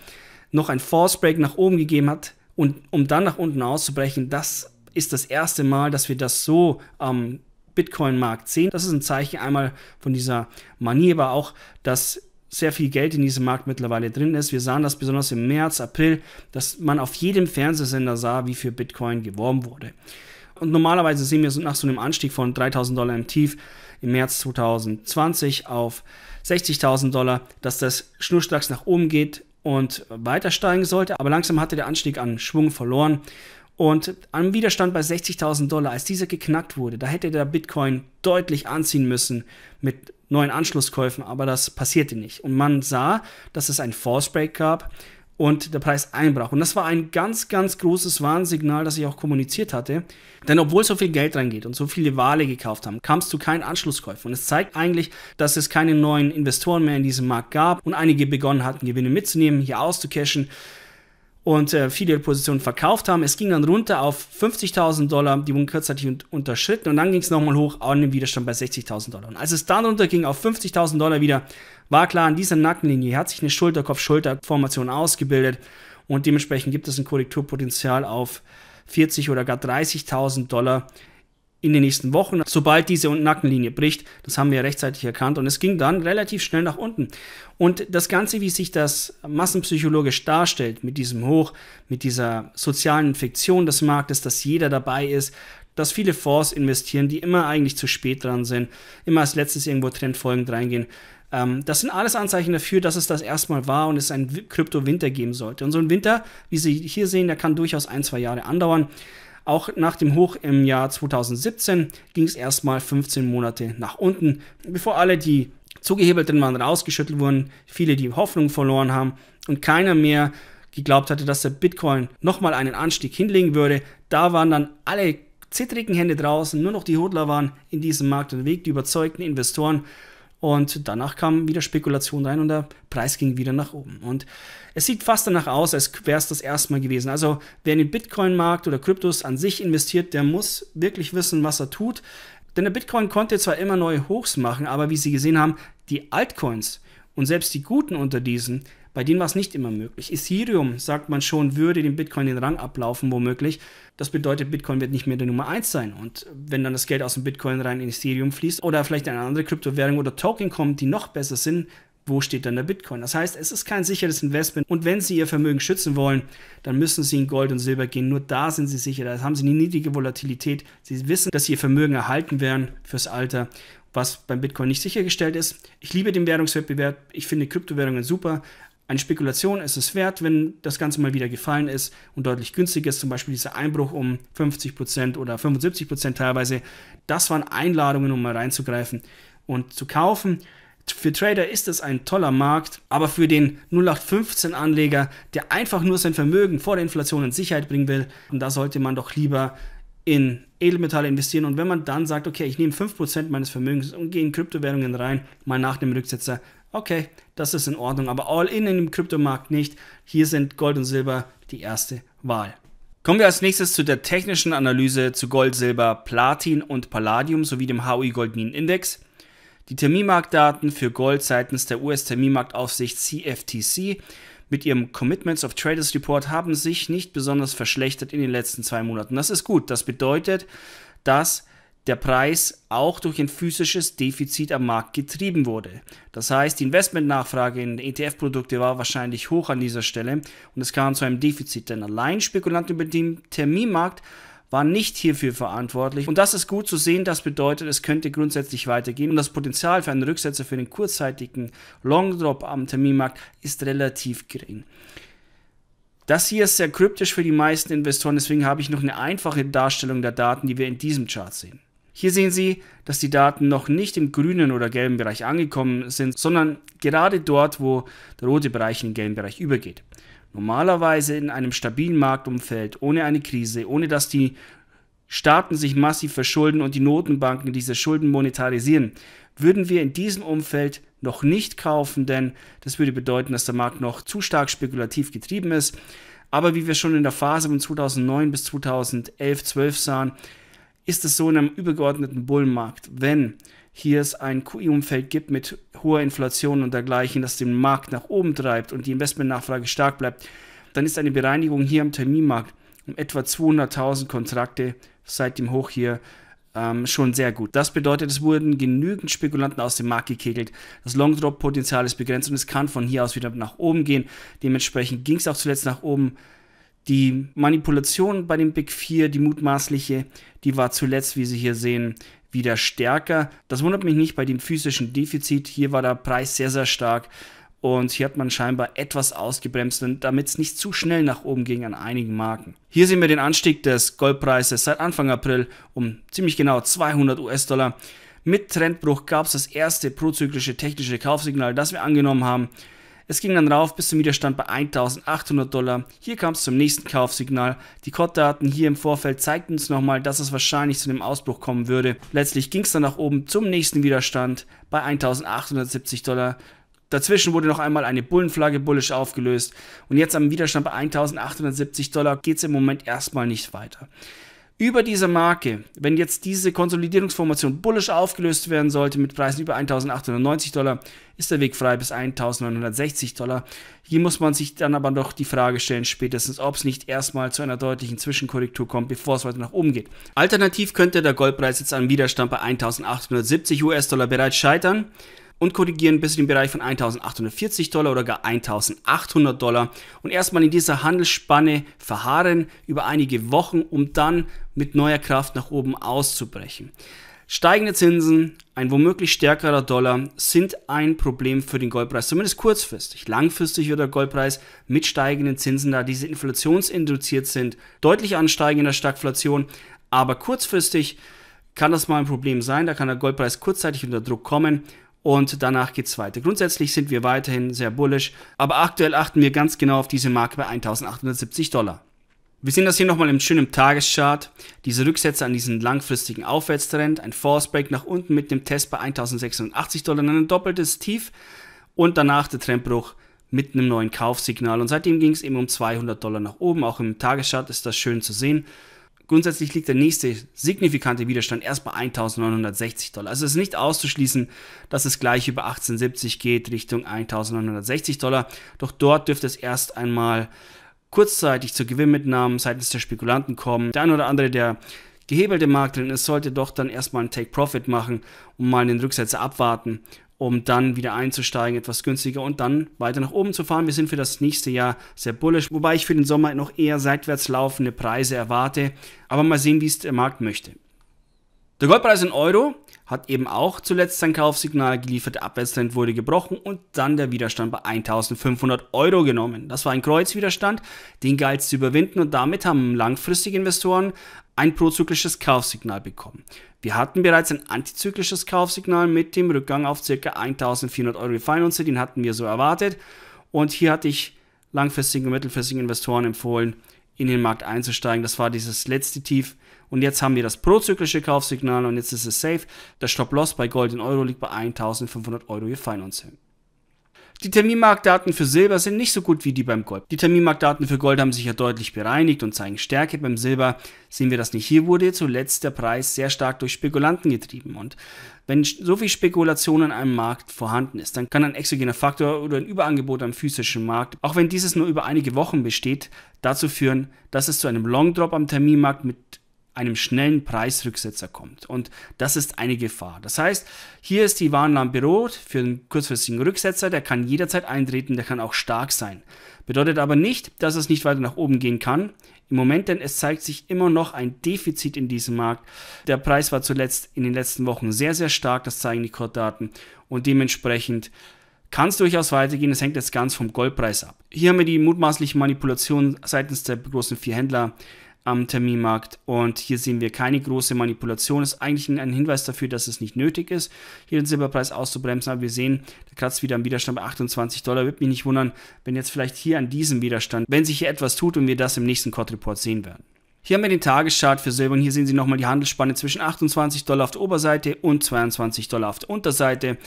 noch ein Force Break nach oben gegeben hat und um dann nach unten auszubrechen, das ist das erste Mal, dass wir das so am ähm, Bitcoin-Markt 10. Das ist ein Zeichen einmal von dieser Manie, aber auch, dass sehr viel Geld in diesem Markt mittlerweile drin ist. Wir sahen das besonders im März, April, dass man auf jedem Fernsehsender sah, wie für Bitcoin geworben wurde. Und normalerweise sehen wir nach so einem Anstieg von 3000 Dollar im Tief im März 2020 auf 60.000 Dollar, dass das schnurstracks nach oben geht und weiter steigen sollte. Aber langsam hatte der Anstieg an Schwung verloren und am Widerstand bei 60.000 Dollar, als dieser geknackt wurde, da hätte der Bitcoin deutlich anziehen müssen mit neuen Anschlusskäufen, aber das passierte nicht. Und man sah, dass es einen Force Break gab und der Preis einbrach. Und das war ein ganz, ganz großes Warnsignal, das ich auch kommuniziert hatte. Denn obwohl so viel Geld reingeht und so viele Wale gekauft haben, kam es zu keinen Anschlusskäufen. Und es zeigt eigentlich, dass es keine neuen Investoren mehr in diesem Markt gab und einige begonnen hatten, Gewinne mitzunehmen, hier auszucashen und äh, viele Positionen verkauft haben. Es ging dann runter auf 50.000 Dollar, die wurden kurzzeitig unterschritten und dann ging es nochmal hoch an den Widerstand bei 60.000 Dollar. Und als es dann runterging auf 50.000 Dollar wieder, war klar, an dieser Nackenlinie hat sich eine schulterkopf schulter formation ausgebildet und dementsprechend gibt es ein Korrekturpotenzial auf 40 oder gar 30.000 Dollar, in den nächsten Wochen, sobald diese Nackenlinie bricht. Das haben wir rechtzeitig erkannt und es ging dann relativ schnell nach unten. Und das Ganze, wie sich das massenpsychologisch darstellt, mit diesem Hoch, mit dieser sozialen Infektion des Marktes, dass jeder dabei ist, dass viele Fonds investieren, die immer eigentlich zu spät dran sind, immer als letztes irgendwo trendfolgend reingehen. Ähm, das sind alles Anzeichen dafür, dass es das erstmal war und es einen Krypto-Winter geben sollte. Und so ein Winter, wie Sie hier sehen, der kann durchaus ein, zwei Jahre andauern. Auch nach dem Hoch im Jahr 2017 ging es erstmal 15 Monate nach unten, bevor alle, die zugehebelten waren, rausgeschüttelt wurden, viele die Hoffnung verloren haben und keiner mehr geglaubt hatte, dass der Bitcoin nochmal einen Anstieg hinlegen würde. Da waren dann alle zittrigen Hände draußen, nur noch die Hodler waren in diesem Markt und Weg, die überzeugten Investoren und danach kam wieder Spekulation rein und der Preis ging wieder nach oben. Und es sieht fast danach aus, als wäre es das erste Mal gewesen. Also wer in den Bitcoin-Markt oder Kryptos an sich investiert, der muss wirklich wissen, was er tut. Denn der Bitcoin konnte zwar immer neue Hochs machen, aber wie Sie gesehen haben, die Altcoins und selbst die guten unter diesen, bei denen war es nicht immer möglich. Ethereum, sagt man schon, würde dem Bitcoin den Rang ablaufen, womöglich. Das bedeutet, Bitcoin wird nicht mehr der Nummer 1 sein. Und wenn dann das Geld aus dem Bitcoin rein in Ethereum fließt oder vielleicht eine andere Kryptowährung oder Token kommt, die noch besser sind, wo steht dann der Bitcoin? Das heißt, es ist kein sicheres Investment. Und wenn Sie Ihr Vermögen schützen wollen, dann müssen Sie in Gold und Silber gehen. Nur da sind Sie sicher. Da haben Sie eine niedrige Volatilität. Sie wissen, dass Sie Ihr Vermögen erhalten werden fürs Alter, was beim Bitcoin nicht sichergestellt ist. Ich liebe den Währungswettbewerb. Ich finde Kryptowährungen super. Eine Spekulation ist es wert, wenn das Ganze mal wieder gefallen ist und deutlich günstiger ist, zum Beispiel dieser Einbruch um 50% oder 75% teilweise. Das waren Einladungen, um mal reinzugreifen und zu kaufen. Für Trader ist es ein toller Markt, aber für den 0815-Anleger, der einfach nur sein Vermögen vor der Inflation in Sicherheit bringen will, da sollte man doch lieber in Edelmetalle investieren. Und wenn man dann sagt, okay, ich nehme 5% meines Vermögens und gehe in Kryptowährungen rein, mal nach dem Rücksetzer, okay, das ist in Ordnung, aber All-In in dem Kryptomarkt nicht. Hier sind Gold und Silber die erste Wahl. Kommen wir als nächstes zu der technischen Analyse zu Gold, Silber, Platin und Palladium sowie dem HUI Goldminen Index. Die Terminmarktdaten für Gold seitens der US-Terminmarktaufsicht CFTC mit ihrem Commitments of Traders Report haben sich nicht besonders verschlechtert in den letzten zwei Monaten. Das ist gut. Das bedeutet, dass der Preis auch durch ein physisches Defizit am Markt getrieben wurde. Das heißt, die Investmentnachfrage in ETF-Produkte war wahrscheinlich hoch an dieser Stelle und es kam zu einem Defizit, denn allein Spekulanten über den Terminmarkt waren nicht hierfür verantwortlich. Und das ist gut zu sehen, das bedeutet, es könnte grundsätzlich weitergehen und das Potenzial für einen Rücksetzer für den kurzzeitigen Long Drop am Terminmarkt ist relativ gering. Das hier ist sehr kryptisch für die meisten Investoren, deswegen habe ich noch eine einfache Darstellung der Daten, die wir in diesem Chart sehen. Hier sehen Sie, dass die Daten noch nicht im grünen oder gelben Bereich angekommen sind, sondern gerade dort, wo der rote Bereich in den gelben Bereich übergeht. Normalerweise in einem stabilen Marktumfeld, ohne eine Krise, ohne dass die Staaten sich massiv verschulden und die Notenbanken diese Schulden monetarisieren, würden wir in diesem Umfeld noch nicht kaufen, denn das würde bedeuten, dass der Markt noch zu stark spekulativ getrieben ist. Aber wie wir schon in der Phase von 2009 bis 2011, 12 sahen, ist es so in einem übergeordneten Bullenmarkt, wenn hier es ein qi umfeld gibt mit hoher Inflation und dergleichen, das den Markt nach oben treibt und die Investmentnachfrage stark bleibt, dann ist eine Bereinigung hier am Terminmarkt um etwa 200.000 Kontrakte seit dem Hoch hier ähm, schon sehr gut. Das bedeutet, es wurden genügend Spekulanten aus dem Markt gekegelt. Das Long-Drop-Potenzial ist begrenzt und es kann von hier aus wieder nach oben gehen. Dementsprechend ging es auch zuletzt nach oben. Die Manipulation bei den Big Four, die mutmaßliche, die war zuletzt, wie Sie hier sehen, wieder stärker. Das wundert mich nicht bei dem physischen Defizit. Hier war der Preis sehr, sehr stark. Und hier hat man scheinbar etwas ausgebremst, damit es nicht zu schnell nach oben ging an einigen Marken. Hier sehen wir den Anstieg des Goldpreises seit Anfang April um ziemlich genau 200 US-Dollar. Mit Trendbruch gab es das erste prozyklische technische Kaufsignal, das wir angenommen haben. Es ging dann rauf bis zum Widerstand bei 1800 Dollar. Hier kam es zum nächsten Kaufsignal. Die Kotdaten hier im Vorfeld zeigten uns nochmal, dass es wahrscheinlich zu einem Ausbruch kommen würde. Letztlich ging es dann nach oben zum nächsten Widerstand bei 1870 Dollar. Dazwischen wurde noch einmal eine Bullenflagge bullisch aufgelöst und jetzt am Widerstand bei 1870 Dollar geht es im Moment erstmal nicht weiter über diese Marke, wenn jetzt diese Konsolidierungsformation bullisch aufgelöst werden sollte mit Preisen über 1890 Dollar, ist der Weg frei bis 1960 Dollar. Hier muss man sich dann aber doch die Frage stellen, spätestens, ob es nicht erstmal zu einer deutlichen Zwischenkorrektur kommt, bevor es weiter nach oben geht. Alternativ könnte der Goldpreis jetzt an Widerstand bei 1870 US-Dollar bereits scheitern und korrigieren bis in den Bereich von 1840 Dollar oder gar 1800 Dollar und erstmal in dieser Handelsspanne verharren über einige Wochen, um dann mit neuer Kraft nach oben auszubrechen. Steigende Zinsen, ein womöglich stärkerer Dollar sind ein Problem für den Goldpreis, zumindest kurzfristig. Langfristig wird der Goldpreis mit steigenden Zinsen, da diese inflationsinduziert sind, deutlich ansteigen in der Stagflation. Aber kurzfristig kann das mal ein Problem sein, da kann der Goldpreis kurzzeitig unter Druck kommen und danach geht es weiter. Grundsätzlich sind wir weiterhin sehr bullish, aber aktuell achten wir ganz genau auf diese Marke bei 1870 Dollar. Wir sehen das hier nochmal im schönen Tageschart. Diese Rücksätze an diesen langfristigen Aufwärtstrend, ein Force Break nach unten mit dem Test bei 1086 Dollar, ein doppeltes Tief und danach der Trendbruch mit einem neuen Kaufsignal. Und seitdem ging es eben um 200 Dollar nach oben. Auch im Tageschart ist das schön zu sehen. Grundsätzlich liegt der nächste signifikante Widerstand erst bei 1960 Dollar. Also es ist nicht auszuschließen, dass es gleich über 1870 geht Richtung 1960 Dollar. Doch dort dürfte es erst einmal kurzzeitig zu Gewinnmitnahmen seitens der Spekulanten kommen. Der ein oder andere, der gehebelte Markt drin ist, sollte doch dann erstmal einen Take-Profit machen und mal den Rücksetzer abwarten um dann wieder einzusteigen, etwas günstiger und dann weiter nach oben zu fahren. Wir sind für das nächste Jahr sehr bullish, wobei ich für den Sommer noch eher seitwärts laufende Preise erwarte. Aber mal sehen, wie es der Markt möchte. Der Goldpreis in Euro hat eben auch zuletzt sein Kaufsignal geliefert, der Abwärtstrend wurde gebrochen und dann der Widerstand bei 1500 Euro genommen. Das war ein Kreuzwiderstand, den galt zu überwinden und damit haben langfristige Investoren ein prozyklisches Kaufsignal bekommen. Wir hatten bereits ein antizyklisches Kaufsignal mit dem Rückgang auf ca. 1400 Euro Refinance, den hatten wir so erwartet und hier hatte ich langfristigen und mittelfristigen Investoren empfohlen, in den Markt einzusteigen. Das war dieses letzte Tief und jetzt haben wir das prozyklische Kaufsignal und jetzt ist es safe. Der Stop-Loss bei Gold in Euro liegt bei 1500 Euro. Wir feiern uns hin. Die Terminmarktdaten für Silber sind nicht so gut wie die beim Gold. Die Terminmarktdaten für Gold haben sich ja deutlich bereinigt und zeigen Stärke. Beim Silber sehen wir das nicht. Hier wurde zuletzt der Preis sehr stark durch Spekulanten getrieben. Und wenn so viel Spekulation in einem Markt vorhanden ist, dann kann ein exogener Faktor oder ein Überangebot am physischen Markt, auch wenn dieses nur über einige Wochen besteht, dazu führen, dass es zu einem Longdrop am Terminmarkt mit einem schnellen Preisrücksetzer kommt. Und das ist eine Gefahr. Das heißt, hier ist die Warnlampe rot für einen kurzfristigen Rücksetzer. Der kann jederzeit eintreten, der kann auch stark sein. Bedeutet aber nicht, dass es nicht weiter nach oben gehen kann. Im Moment, denn es zeigt sich immer noch ein Defizit in diesem Markt. Der Preis war zuletzt in den letzten Wochen sehr, sehr stark. Das zeigen die Kurzdaten. Und dementsprechend kann es durchaus weitergehen. Es hängt jetzt ganz vom Goldpreis ab. Hier haben wir die mutmaßliche Manipulation seitens der großen vier Händler am Terminmarkt. Und hier sehen wir keine große Manipulation. Das ist eigentlich ein Hinweis dafür, dass es nicht nötig ist, hier den Silberpreis auszubremsen. Aber wir sehen, der kratzt wieder am Widerstand bei 28 Dollar. Würde mich nicht wundern, wenn jetzt vielleicht hier an diesem Widerstand, wenn sich hier etwas tut und wir das im nächsten Cod Report sehen werden. Hier haben wir den Tageschart für Silber und hier sehen Sie nochmal die Handelsspanne zwischen 28 Dollar auf der Oberseite und 22 Dollar auf der Unterseite.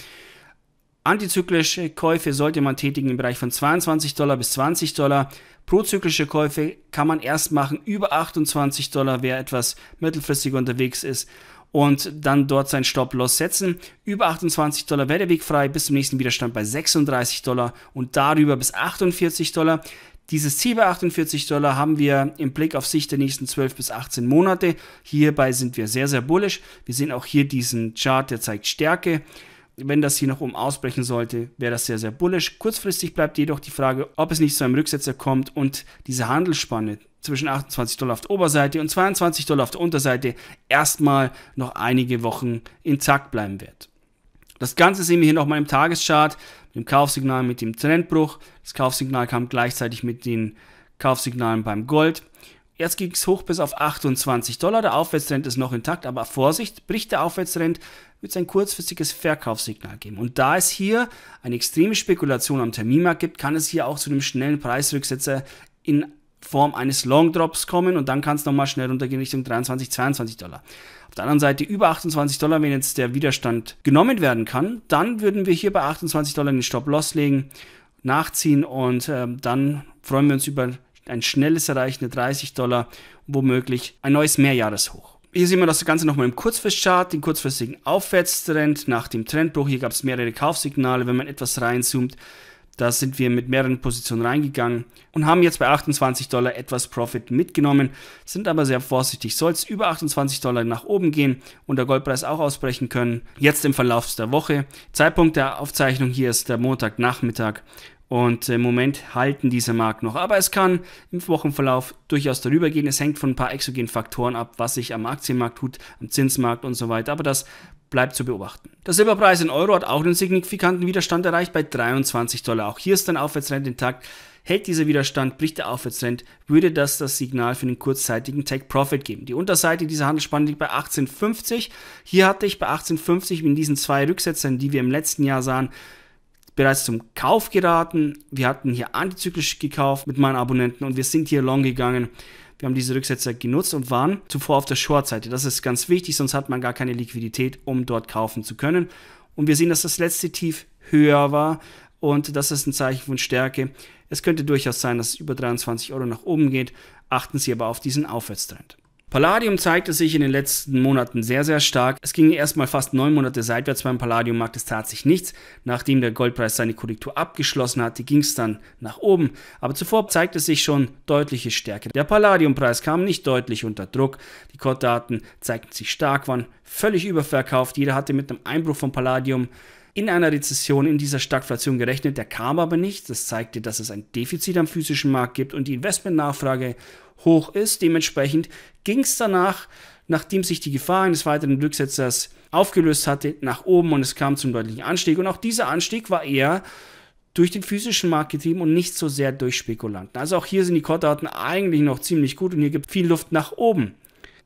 Antizyklische Käufe sollte man tätigen im Bereich von 22 Dollar bis 20 Dollar. Prozyklische Käufe kann man erst machen über 28 Dollar, wer etwas mittelfristig unterwegs ist und dann dort sein Stop-Loss setzen. Über 28 Dollar wäre der Weg frei bis zum nächsten Widerstand bei 36 Dollar und darüber bis 48 Dollar. Dieses Ziel bei 48 Dollar haben wir im Blick auf Sicht der nächsten 12 bis 18 Monate. Hierbei sind wir sehr, sehr bullisch. Wir sehen auch hier diesen Chart, der zeigt Stärke. Wenn das hier nach oben ausbrechen sollte, wäre das sehr, sehr bullisch. Kurzfristig bleibt jedoch die Frage, ob es nicht zu einem Rücksetzer kommt und diese Handelsspanne zwischen 28 Dollar auf der Oberseite und 22 Dollar auf der Unterseite erstmal noch einige Wochen intakt bleiben wird. Das Ganze sehen wir hier nochmal im Tageschart, mit dem Kaufsignal, mit dem Trendbruch. Das Kaufsignal kam gleichzeitig mit den Kaufsignalen beim Gold. Jetzt ging es hoch bis auf 28 Dollar. Der Aufwärtstrend ist noch intakt, aber Vorsicht, bricht der Aufwärtstrend, wird es ein kurzfristiges Verkaufssignal geben. Und da es hier eine extreme Spekulation am Terminmarkt gibt, kann es hier auch zu einem schnellen Preisrücksetzer in Form eines Long Drops kommen und dann kann es nochmal schnell runtergehen Richtung 23, 22 Dollar. Auf der anderen Seite über 28 Dollar, wenn jetzt der Widerstand genommen werden kann, dann würden wir hier bei 28 Dollar den Stop-Loss legen, nachziehen und äh, dann freuen wir uns über ein schnelles Erreichen der 30 Dollar, womöglich ein neues Mehrjahreshoch. Hier sehen wir das Ganze nochmal im Kurzfristchart, den kurzfristigen Aufwärtstrend nach dem Trendbruch. Hier gab es mehrere Kaufsignale, wenn man etwas reinzoomt. Da sind wir mit mehreren Positionen reingegangen und haben jetzt bei 28 Dollar etwas Profit mitgenommen, sind aber sehr vorsichtig. Soll es über 28 Dollar nach oben gehen und der Goldpreis auch ausbrechen können, jetzt im Verlauf der Woche. Zeitpunkt der Aufzeichnung hier ist der Montagnachmittag. Und äh, im Moment halten diese Marken noch. Aber es kann im Wochenverlauf durchaus darüber gehen. Es hängt von ein paar exogenen Faktoren ab, was sich am Aktienmarkt tut, am Zinsmarkt und so weiter. Aber das bleibt zu beobachten. Der Silberpreis in Euro hat auch einen signifikanten Widerstand erreicht bei 23 Dollar. Auch hier ist ein Aufwärtstrend intakt. Hält dieser Widerstand, bricht der Aufwärtstrend, würde das das Signal für den kurzzeitigen Take Profit geben. Die Unterseite dieser Handelsspanne liegt bei 18,50. Hier hatte ich bei 18,50 in diesen zwei Rücksetzern, die wir im letzten Jahr sahen, bereits zum Kauf geraten. Wir hatten hier antizyklisch gekauft mit meinen Abonnenten und wir sind hier long gegangen. Wir haben diese Rücksetzer genutzt und waren zuvor auf der Short-Seite. Das ist ganz wichtig, sonst hat man gar keine Liquidität, um dort kaufen zu können. Und wir sehen, dass das letzte Tief höher war und das ist ein Zeichen von Stärke. Es könnte durchaus sein, dass es über 23 Euro nach oben geht. Achten Sie aber auf diesen Aufwärtstrend. Palladium zeigte sich in den letzten Monaten sehr, sehr stark. Es ging erstmal fast neun Monate seitwärts beim Palladiummarkt. Es tat sich nichts. Nachdem der Goldpreis seine Korrektur abgeschlossen hatte, ging es dann nach oben. Aber zuvor zeigte sich schon deutliche Stärke. Der Palladiumpreis kam nicht deutlich unter Druck. Die Kurzdaten zeigten sich stark, waren völlig überverkauft. Jeder hatte mit einem Einbruch von Palladium in einer Rezession, in dieser Stagflation gerechnet. Der kam aber nicht. Das zeigte, dass es ein Defizit am physischen Markt gibt und die Investmentnachfrage hoch ist. Dementsprechend ging es danach, nachdem sich die Gefahr eines weiteren Rücksetzers aufgelöst hatte, nach oben und es kam zum deutlichen Anstieg. Und auch dieser Anstieg war eher durch den physischen Markt getrieben und nicht so sehr durch Spekulanten. Also auch hier sind die core eigentlich noch ziemlich gut und hier gibt viel Luft nach oben.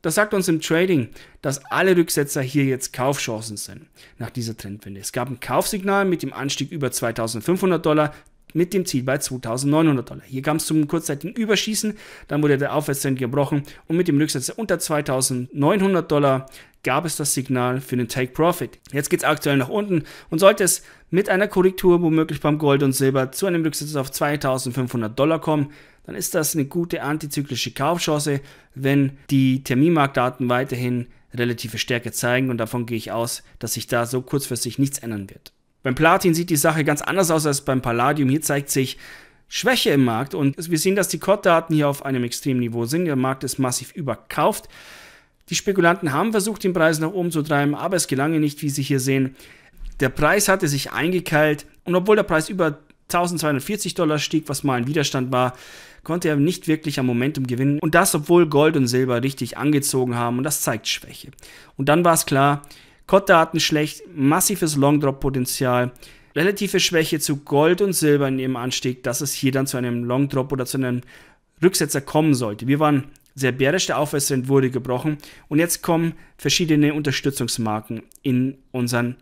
Das sagt uns im Trading, dass alle Rücksetzer hier jetzt Kaufchancen sind nach dieser Trendwende. Es gab ein Kaufsignal mit dem Anstieg über 2500 Dollar mit dem Ziel bei 2900 Dollar. Hier kam es zum kurzzeitigen Überschießen, dann wurde der Aufwärtstrend gebrochen und mit dem Rücksetzer unter 2900 Dollar gab es das Signal für den Take Profit. Jetzt geht es aktuell nach unten und sollte es mit einer Korrektur womöglich beim Gold und Silber zu einem Rücksetzer auf 2500 Dollar kommen, dann ist das eine gute antizyklische Kaufchance, wenn die Terminmarktdaten weiterhin relative Stärke zeigen und davon gehe ich aus, dass sich da so kurzfristig nichts ändern wird. Beim Platin sieht die Sache ganz anders aus als beim Palladium. Hier zeigt sich Schwäche im Markt und wir sehen, dass die kort hier auf einem extremen Niveau sind. Der Markt ist massiv überkauft. Die Spekulanten haben versucht, den Preis nach oben zu treiben, aber es gelang nicht, wie Sie hier sehen. Der Preis hatte sich eingekeilt und obwohl der Preis über 1240 Dollar stieg, was mal ein Widerstand war, konnte er nicht wirklich am Momentum gewinnen und das, obwohl Gold und Silber richtig angezogen haben und das zeigt Schwäche. Und dann war es klar, Cut-Daten schlecht, massives longdrop potenzial relative Schwäche zu Gold und Silber in ihrem Anstieg, dass es hier dann zu einem Longdrop oder zu einem Rücksetzer kommen sollte. Wir waren sehr bärisch, der Aufwärtstrend wurde gebrochen und jetzt kommen verschiedene Unterstützungsmarken in unseren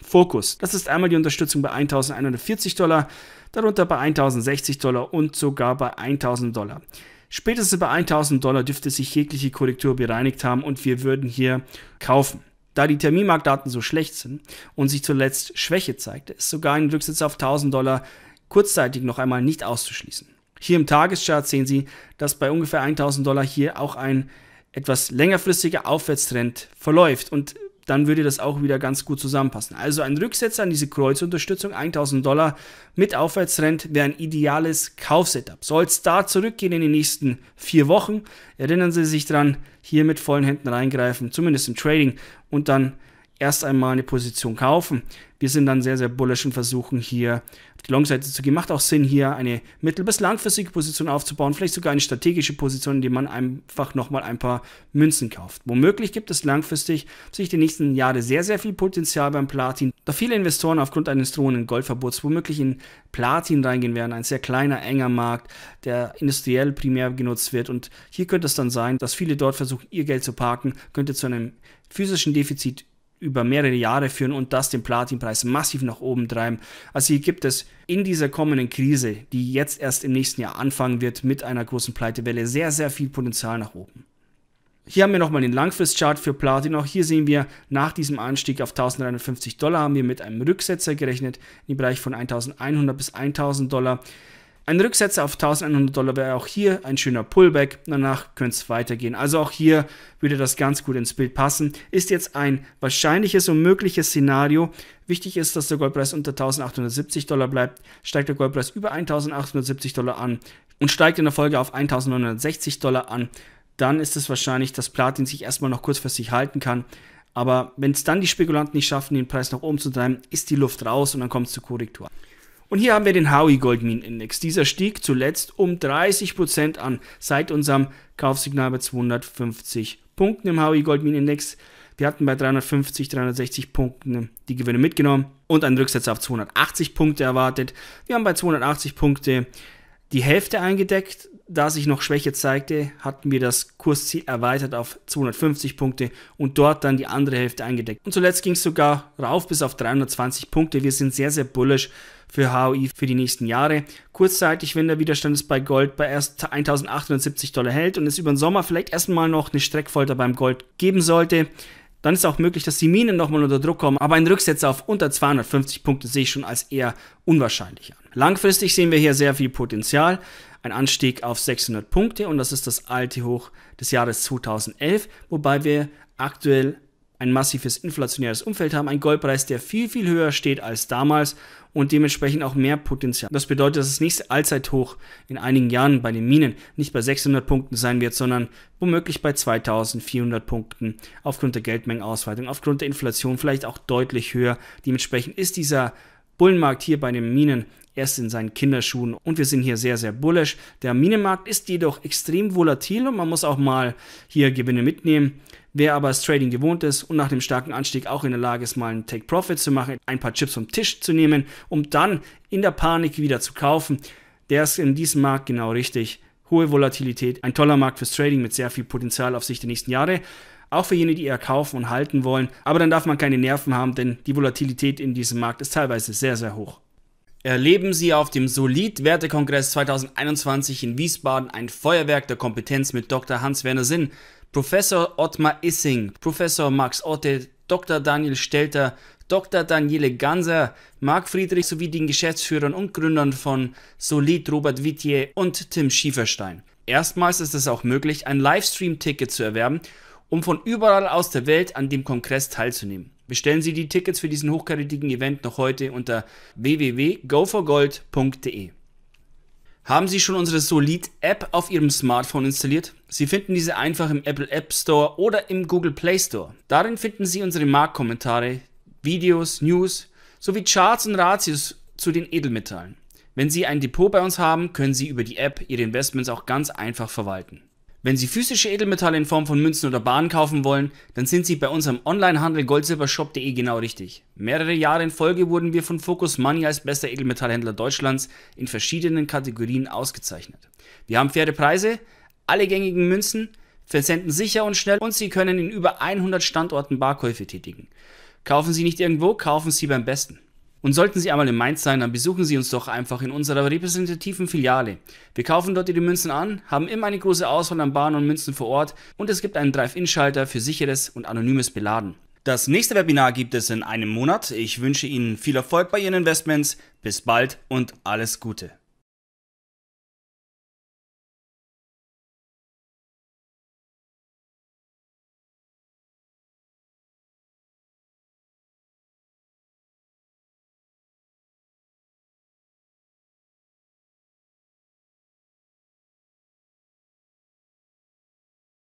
Fokus. Das ist einmal die Unterstützung bei 1140 Dollar, darunter bei 1060 Dollar und sogar bei 1000 Dollar. Spätestens bei 1000 Dollar dürfte sich jegliche Korrektur bereinigt haben und wir würden hier kaufen. Da die Terminmarktdaten so schlecht sind und sich zuletzt Schwäche zeigte, ist sogar ein Rücksitz auf 1000 Dollar kurzzeitig noch einmal nicht auszuschließen. Hier im Tageschart sehen Sie, dass bei ungefähr 1000 Dollar hier auch ein etwas längerfristiger Aufwärtstrend verläuft und dann würde das auch wieder ganz gut zusammenpassen. Also ein Rücksetzer an diese Kreuzunterstützung, 1000 Dollar mit Aufwärtstrend, wäre ein ideales Kaufsetup. Soll es da zurückgehen in den nächsten vier Wochen, erinnern Sie sich dran, hier mit vollen Händen reingreifen, zumindest im Trading und dann erst einmal eine Position kaufen. Wir sind dann sehr, sehr bullish und versuchen hier auf die Long-Seite zu gehen. Macht auch Sinn, hier eine mittel- bis langfristige Position aufzubauen, vielleicht sogar eine strategische Position, indem man einfach nochmal ein paar Münzen kauft. Womöglich gibt es langfristig sich die nächsten Jahre sehr, sehr viel Potenzial beim Platin, da viele Investoren aufgrund eines drohenden Goldverbots womöglich in Platin reingehen werden, ein sehr kleiner, enger Markt, der industriell primär genutzt wird. Und hier könnte es dann sein, dass viele dort versuchen, ihr Geld zu parken, könnte zu einem physischen Defizit über mehrere Jahre führen und das den Platinpreis massiv nach oben treiben. Also hier gibt es in dieser kommenden Krise, die jetzt erst im nächsten Jahr anfangen wird, mit einer großen Pleitewelle sehr, sehr viel Potenzial nach oben. Hier haben wir nochmal den Langfristchart für Platin. Auch hier sehen wir, nach diesem Anstieg auf 1350 Dollar haben wir mit einem Rücksetzer gerechnet, im Bereich von 1100 bis 1000 Dollar. Ein Rücksetzer auf 1100 Dollar wäre auch hier ein schöner Pullback. Danach könnte es weitergehen. Also auch hier würde das ganz gut ins Bild passen. Ist jetzt ein wahrscheinliches und mögliches Szenario. Wichtig ist, dass der Goldpreis unter 1870 Dollar bleibt. Steigt der Goldpreis über 1870 Dollar an und steigt in der Folge auf 1960 Dollar an, dann ist es wahrscheinlich, dass Platin sich erstmal noch kurzfristig halten kann. Aber wenn es dann die Spekulanten nicht schaffen, den Preis nach oben zu treiben, ist die Luft raus und dann kommt es zur Korrektur. Und hier haben wir den Howie Goldmin Index. Dieser stieg zuletzt um 30% an seit unserem Kaufsignal bei 250 Punkten im Howie Goldmin Index. Wir hatten bei 350, 360 Punkten die Gewinne mitgenommen und einen Rücksatz auf 280 Punkte erwartet. Wir haben bei 280 Punkte die Hälfte eingedeckt, da sich noch Schwäche zeigte, hatten wir das Kursziel erweitert auf 250 Punkte und dort dann die andere Hälfte eingedeckt. Und zuletzt ging es sogar rauf bis auf 320 Punkte. Wir sind sehr, sehr bullish für HOI für die nächsten Jahre. Kurzzeitig, wenn der Widerstand bei Gold bei erst 1870 Dollar hält und es über den Sommer vielleicht erstmal noch eine Streckfolter beim Gold geben sollte, dann ist auch möglich, dass die Minen nochmal unter Druck kommen, aber ein Rücksetzer auf unter 250 Punkte sehe ich schon als eher unwahrscheinlich an. Langfristig sehen wir hier sehr viel Potenzial. Ein Anstieg auf 600 Punkte und das ist das alte Hoch des Jahres 2011, wobei wir aktuell ein massives inflationäres Umfeld haben, ein Goldpreis, der viel, viel höher steht als damals und dementsprechend auch mehr Potenzial. Das bedeutet, dass das nächste Allzeithoch in einigen Jahren bei den Minen nicht bei 600 Punkten sein wird, sondern womöglich bei 2400 Punkten aufgrund der Geldmengenausweitung, aufgrund der Inflation vielleicht auch deutlich höher. Dementsprechend ist dieser Bullenmarkt hier bei den Minen erst in seinen Kinderschuhen und wir sind hier sehr, sehr bullish. Der Minenmarkt ist jedoch extrem volatil und man muss auch mal hier Gewinne mitnehmen. Wer aber das Trading gewohnt ist und nach dem starken Anstieg auch in der Lage ist, mal einen Take-Profit zu machen, ein paar Chips vom Tisch zu nehmen, um dann in der Panik wieder zu kaufen, der ist in diesem Markt genau richtig. Hohe Volatilität, ein toller Markt fürs Trading mit sehr viel Potenzial auf Sicht der nächsten Jahre auch für jene, die eher kaufen und halten wollen. Aber dann darf man keine Nerven haben, denn die Volatilität in diesem Markt ist teilweise sehr, sehr hoch erleben Sie auf dem Solid-Wertekongress 2021 in Wiesbaden ein Feuerwerk der Kompetenz mit Dr. Hans-Werner Sinn, Professor Ottmar Issing, Professor Max Otte, Dr. Daniel Stelter, Dr. Daniele Ganser, Marc Friedrich sowie den Geschäftsführern und Gründern von Solid Robert Wittier und Tim Schieferstein. Erstmals ist es auch möglich, ein Livestream-Ticket zu erwerben, um von überall aus der Welt an dem Kongress teilzunehmen. Bestellen Sie die Tickets für diesen hochkarätigen Event noch heute unter www.goforgold.de. Haben Sie schon unsere Solid App auf Ihrem Smartphone installiert? Sie finden diese einfach im Apple App Store oder im Google Play Store. Darin finden Sie unsere Marktkommentare, Videos, News sowie Charts und Ratios zu den Edelmetallen. Wenn Sie ein Depot bei uns haben, können Sie über die App Ihre Investments auch ganz einfach verwalten. Wenn Sie physische Edelmetalle in Form von Münzen oder Bahnen kaufen wollen, dann sind Sie bei unserem Onlinehandel goldsilbershop.de genau richtig. Mehrere Jahre in Folge wurden wir von Focus Money als bester Edelmetallhändler Deutschlands in verschiedenen Kategorien ausgezeichnet. Wir haben faire Preise, alle gängigen Münzen, versenden sicher und schnell und Sie können in über 100 Standorten Barkäufe tätigen. Kaufen Sie nicht irgendwo, kaufen Sie beim Besten. Und sollten Sie einmal in Mainz sein, dann besuchen Sie uns doch einfach in unserer repräsentativen Filiale. Wir kaufen dort Ihre Münzen an, haben immer eine große Auswahl an Bahnen und Münzen vor Ort und es gibt einen Drive-In-Schalter für sicheres und anonymes Beladen. Das nächste Webinar gibt es in einem Monat. Ich wünsche Ihnen viel Erfolg bei Ihren Investments. Bis bald und alles Gute.